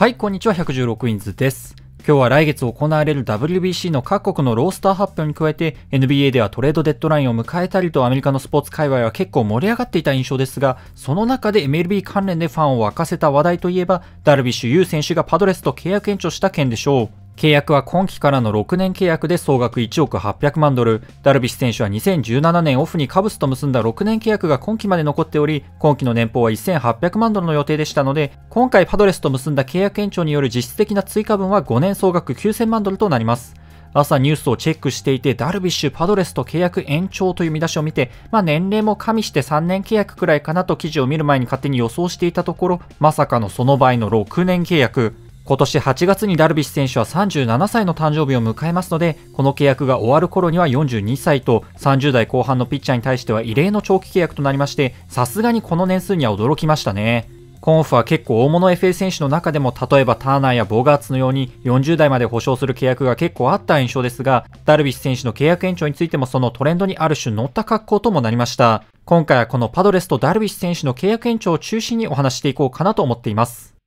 はい、こんにちは、116インズです。今日は来月行われる WBC の各国のロースター発表に加えて NBA ではトレードデッドラインを迎えたりとアメリカのスポーツ界隈は結構盛り上がっていた印象ですがその中で MLB 関連でファンを沸かせた話題といえばダルビッシュ有選手がパドレスと契約延長した件でしょう契約は今期からの6年契約で総額1億800万ドル。ダルビッシュ選手は2017年オフにカブスと結んだ6年契約が今期まで残っており、今期の年俸は1800万ドルの予定でしたので、今回パドレスと結んだ契約延長による実質的な追加分は5年総額9000万ドルとなります。朝ニュースをチェックしていて、ダルビッシュ、パドレスと契約延長という見出しを見て、まあ、年齢も加味して3年契約くらいかなと記事を見る前に勝手に予想していたところ、まさかのその場合の6年契約。今年8月にダルビッシュ選手は37歳の誕生日を迎えますので、この契約が終わる頃には42歳と、30代後半のピッチャーに対しては異例の長期契約となりまして、さすがにこの年数には驚きましたね。コンフは結構大物 FA 選手の中でも例えばターナーやボガーツのように40代まで保証する契約が結構あった印象ですが、ダルビッシュ選手の契約延長についてもそのトレンドにある種乗った格好ともなりました。今回はこのパドレスとダルビッシュ選手の契約延長を中心にお話していこうかなと思っています。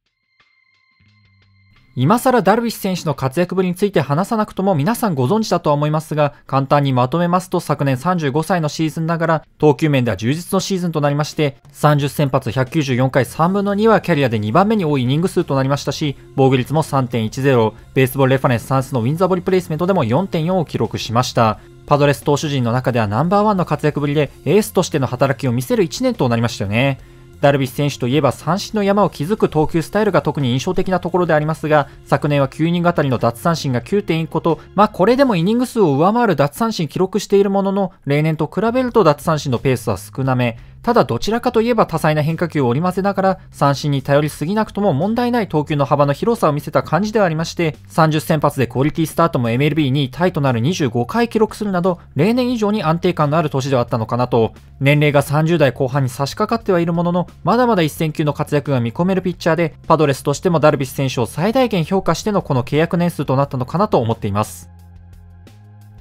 今更ダルビッシュ選手の活躍ぶりについて話さなくとも皆さんご存知だとは思いますが、簡単にまとめますと昨年35歳のシーズンながら、投球面では充実のシーズンとなりまして、30先発194回3分の2はキャリアで2番目に多いイニング数となりましたし、防御率も3.10、ベースボールレファレンス算数のウィンザーボリプレイスメントでも4.4を記録しました。パドレス投手陣の中ではナンバーワンの活躍ぶりでエースとしての働きを見せる1年となりましたよね。ダルビッシュ選手といえば三振の山を築く投球スタイルが特に印象的なところでありますが、昨年は9イニングあたりの奪三振が9.1個と、まあこれでもイニング数を上回る奪三振記録しているものの、例年と比べると奪三振のペースは少なめ、ただどちらかといえば多彩な変化球を織り交ぜながら三振に頼りすぎなくとも問題ない投球の幅の広さを見せた感じではありまして30先発でクオリティスタートも MLB2 位タイとなる25回記録するなど例年以上に安定感のある年ではあったのかなと年齢が30代後半に差し掛かってはいるもののまだまだ1000球の活躍が見込めるピッチャーでパドレスとしてもダルビッシュ選手を最大限評価してのこの契約年数となったのかなと思っています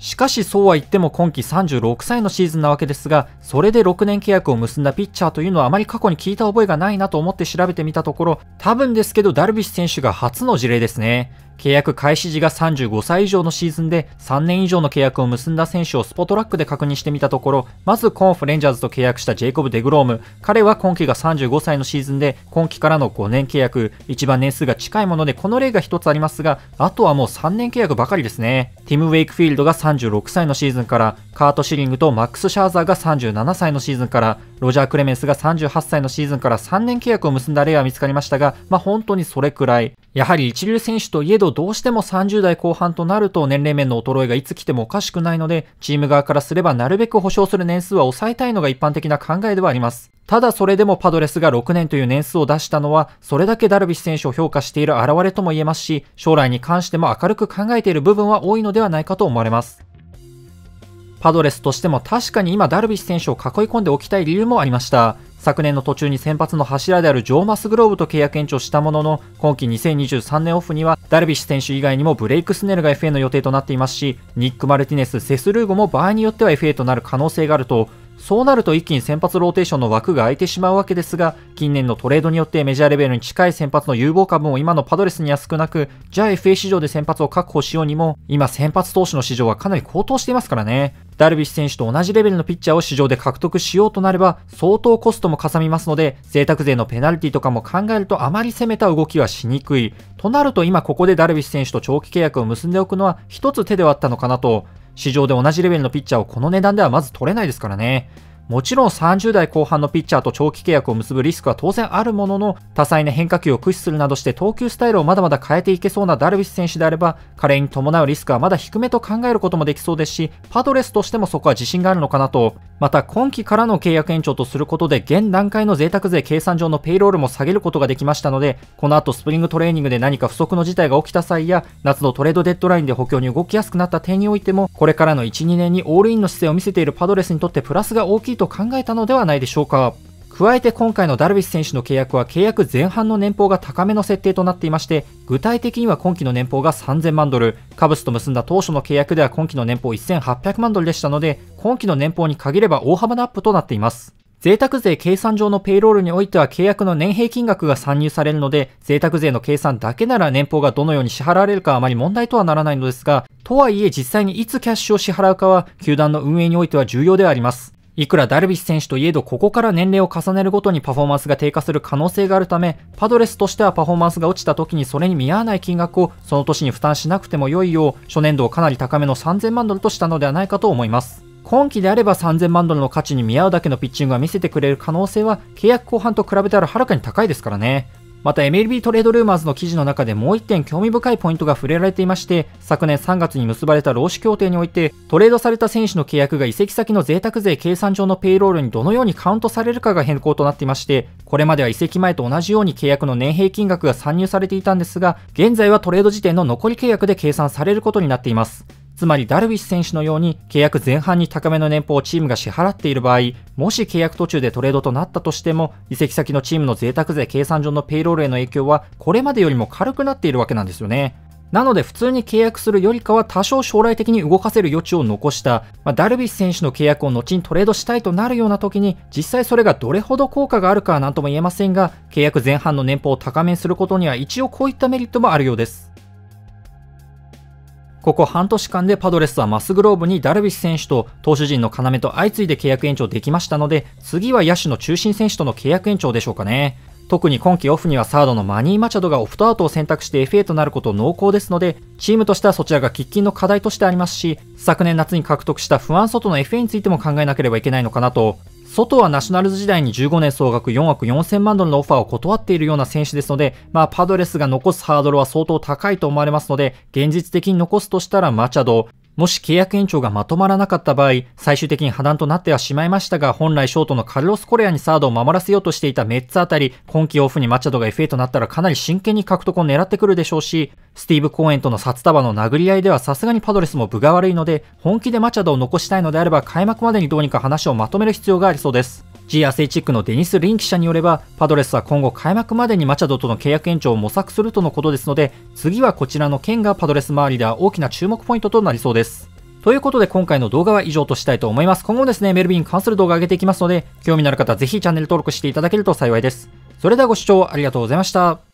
しかしそうは言っても今季36歳のシーズンなわけですが、それで6年契約を結んだピッチャーというのはあまり過去に聞いた覚えがないなと思って調べてみたところ、多分ですけどダルビッシュ選手が初の事例ですね。契約開始時が35歳以上のシーズンで3年以上の契約を結んだ選手をスポトラックで確認してみたところ、まずコンフ・レンジャーズと契約したジェイコブ・デグローム、彼は今季が35歳のシーズンで、今季からの5年契約、一番年数が近いもので、この例が1つありますが、あとはもう3年契約ばかりですね。ティム・ウェイクフィールドが36歳のシーズンから、カート・シリングとマックス・シャーザーが37歳のシーズンから、ロジャー・クレメンスが38歳のシーズンから3年契約を結んだ例は見つかりましたが、まあ、本当にそれくらい。やはり一流選手といえどどうしても30代後半となると年齢面の衰えがいつ来てもおかしくないので、チーム側からすればなるべく保証する年数は抑えたいのが一般的な考えではあります。ただそれでもパドレスが6年という年数を出したのは、それだけダルビッシュ選手を評価している表れとも言えますし、将来に関しても明るく考えている部分は多いのではないかと思われます。パドレスとしても確かに今ダルビッシュ選手を囲い込んでおきたい理由もありました。昨年の途中に先発の柱であるジョーマスグローブと契約延長したものの、今季2023年オフにはダルビッシュ選手以外にもブレイクスネルが FA の予定となっていますし、ニック・マルティネス、セスルーゴも場合によっては FA となる可能性があると、そうなると一気に先発ローテーションの枠が空いてしまうわけですが、近年のトレードによってメジャーレベルに近い先発の有望株も今のパドレスには少なく、じゃあ FA 市場で先発を確保しようにも、今先発投手の市場はかなり高騰していますからね。ダルビッシュ選手と同じレベルのピッチャーを市場で獲得しようとなれば、相当コストもかさみますので、贅沢税のペナルティとかも考えるとあまり攻めた動きはしにくい。となると今ここでダルビッシュ選手と長期契約を結んでおくのは一つ手ではあったのかなと。市場で同じレベルのピッチャーをこの値段ではまず取れないですからね。もちろん30代後半のピッチャーと長期契約を結ぶリスクは当然あるものの、多彩な変化球を駆使するなどして投球スタイルをまだまだ変えていけそうなダルビッシュ選手であれば、彼に伴うリスクはまだ低めと考えることもできそうですし、パドレスとしてもそこは自信があるのかなと、また今期からの契約延長とすることで、現段階の贅沢税計算上のペイロールも下げることができましたので、この後スプリングトレーニングで何か不測の事態が起きた際や、夏のトレードデッドラインで補強に動きやすくなった点においても、これからの1、2年にオールインの姿勢を見せているパドレスにとってプラスが大きいと考えたのではないでしょうか。加えて今回のダルビッシュ選手の契約は契約前半の年俸が高めの設定となっていまして具体的には今期の年俸が3000万ドルカブスと結んだ当初の契約では今期の年俸1800万ドルでしたので今期の年俸に限れば大幅なアップとなっています贅沢税計算上のペイロールにおいては契約の年平均額が算入されるので贅沢税の計算だけなら年俸がどのように支払われるかあまり問題とはならないのですがとはいえ実際にいつキャッシュを支払うかは球団の運営においては重要ではありますいくらダルビッシュ選手といえどここから年齢を重ねるごとにパフォーマンスが低下する可能性があるためパドレスとしてはパフォーマンスが落ちた時にそれに見合わない金額をその年に負担しなくても良いよう初年度をかなり高めの3000万ドルとしたのではないかと思います今季であれば3000万ドルの価値に見合うだけのピッチングは見せてくれる可能性は契約後半と比べたらはるかに高いですからねまた MLB トレードルーマーズの記事の中でもう一点興味深いポイントが触れられていまして、昨年3月に結ばれた労使協定において、トレードされた選手の契約が移籍先の贅沢税計算上のペイロールにどのようにカウントされるかが変更となっていまして、これまでは移籍前と同じように契約の年平均額が算入されていたんですが、現在はトレード時点の残り契約で計算されることになっています。つまりダルビッシュ選手のように契約前半に高めの年俸をチームが支払っている場合、もし契約途中でトレードとなったとしても、移籍先のチームの贅沢税計算上のペイロールへの影響はこれまでよりも軽くなっているわけなんですよね。なので普通に契約するよりかは多少将来的に動かせる余地を残した、まあ、ダルビッシュ選手の契約を後にトレードしたいとなるような時に実際それがどれほど効果があるかは何とも言えませんが契約前半の年俸を高めにすることには一応こういったメリットもあるようです。ここ半年間でパドレスはマスグローブにダルビッシュ選手と投手陣の要と相次いで契約延長できましたので、次は野手の中心選手との契約延長でしょうかね。特に今季オフにはサードのマニー・マチャドがオフトアウトを選択して FA となること濃厚ですので、チームとしてはそちらが喫緊の課題としてありますし、昨年夏に獲得した不安外の FA についても考えなければいけないのかなと、外はナショナルズ時代に15年総額4億4000万ドルのオファーを断っているような選手ですので、まあ、パドレスが残すハードルは相当高いと思われますので、現実的に残すとしたらマチャド、もし契約延長がまとまらなかった場合、最終的に破談となってはしまいましたが、本来ショートのカルロス・コレアにサードを守らせようとしていたメッツあたり、今季オフにマチャドが FA となったらかなり真剣に獲得を狙ってくるでしょうし、スティーブ・コーエンとの札束の殴り合いではさすがにパドレスも分が悪いので、本気でマチャドを残したいのであれば開幕までにどうにか話をまとめる必要がありそうです。G アスレチックのデニス・リン記者によれば、パドレスは今後開幕までにマチャドとの契約延長を模索するとのことですので、次はこちらの件がパドレス周りでは大きな注目ポイントとなりそうです。ということで今回の動画は以上としたいと思います。今後もですね、メルビンに関する動画を上げていきますので、興味のある方はぜひチャンネル登録していただけると幸いです。それではご視聴ありがとうございました。